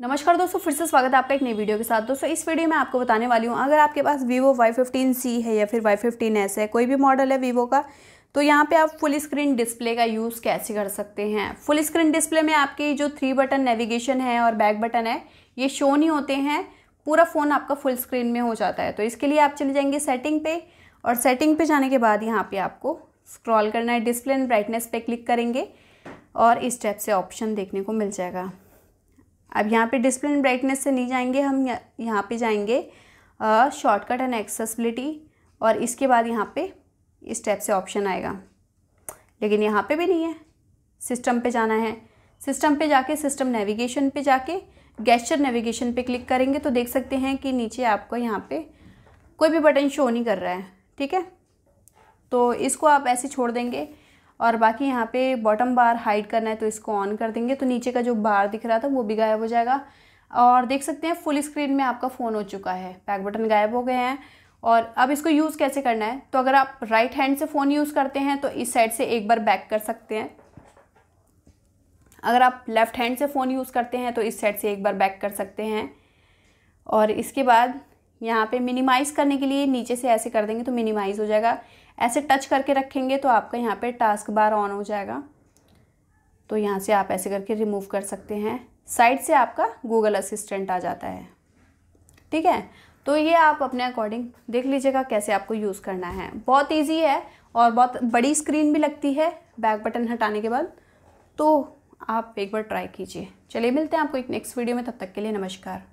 नमस्कार दोस्तों फिर से स्वागत है आपका एक नई वीडियो के साथ दोस्तों इस वीडियो में आपको बताने वाली हूँ अगर आपके पास वीवो वाई फिफ्टीन सी है या फिर वाई फिफ्टीन एस है कोई भी मॉडल है वीवो का तो यहाँ पे आप फुल स्क्रीन डिस्प्ले का यूज़ कैसे कर सकते हैं फुल स्क्रीन डिस्प्ले में आपके जो थ्री बटन नेविगेशन है और बैक बटन है ये शो नहीं होते हैं पूरा फ़ोन आपका फुल स्क्रीन में हो जाता है तो इसके लिए आप चले जाएंगे सेटिंग पे और सेटिंग पे जाने के बाद यहाँ पे आपको स्क्रॉल करना है डिस्प्ले एंड ब्राइटनेस पे क्लिक करेंगे और इस टाइप से ऑप्शन देखने को मिल जाएगा अब यहाँ पे डिस्प्ले एंड ब्राइटनेस से नहीं जाएंगे हम यहाँ पे जाएंगे शॉर्टकट एंड एक्सेसिबिलिटी और इसके बाद यहाँ पे इस टाइप से ऑप्शन आएगा लेकिन यहाँ पे भी नहीं है सिस्टम पे जाना है सिस्टम पे जाके सिस्टम नेविगेशन पे जाके गैस्चर नेविगेशन पे क्लिक करेंगे तो देख सकते हैं कि नीचे आपको यहाँ पर कोई भी बटन शो नहीं कर रहा है ठीक है तो इसको आप ऐसे छोड़ देंगे और बाकी यहाँ पे बॉटम बार हाइड करना है तो इसको ऑन कर देंगे तो नीचे का जो बार दिख रहा था वो भी गायब हो जाएगा और देख सकते हैं फुल स्क्रीन में आपका फ़ोन हो चुका है बैक बटन गायब हो गए हैं और अब इसको यूज़ कैसे करना है तो अगर आप राइट हैंड से फ़ोन यूज़ करते हैं तो इस साइड से एक बार बैक कर सकते हैं अगर आप लेफ़्ट हैंड से फ़ोन यूज़ करते हैं तो इस साइड से एक बार बैक कर सकते हैं और इसके बाद यहाँ पे मिनिमाइज़ करने के लिए नीचे से ऐसे कर देंगे तो मिनिमाइज़ हो जाएगा ऐसे टच करके रखेंगे तो आपका यहाँ पे टास्क बार ऑन हो जाएगा तो यहाँ से आप ऐसे करके रिमूव कर सकते हैं साइड से आपका गूगल असिस्टेंट आ जाता है ठीक है तो ये आप अपने अकॉर्डिंग देख लीजिएगा कैसे आपको यूज़ करना है बहुत ईजी है और बहुत बड़ी स्क्रीन भी लगती है बैक बटन हटाने के बाद तो आप एक बार ट्राई कीजिए चलिए मिलते हैं आपको एक नेक्स्ट वीडियो में तब तक के लिए नमस्कार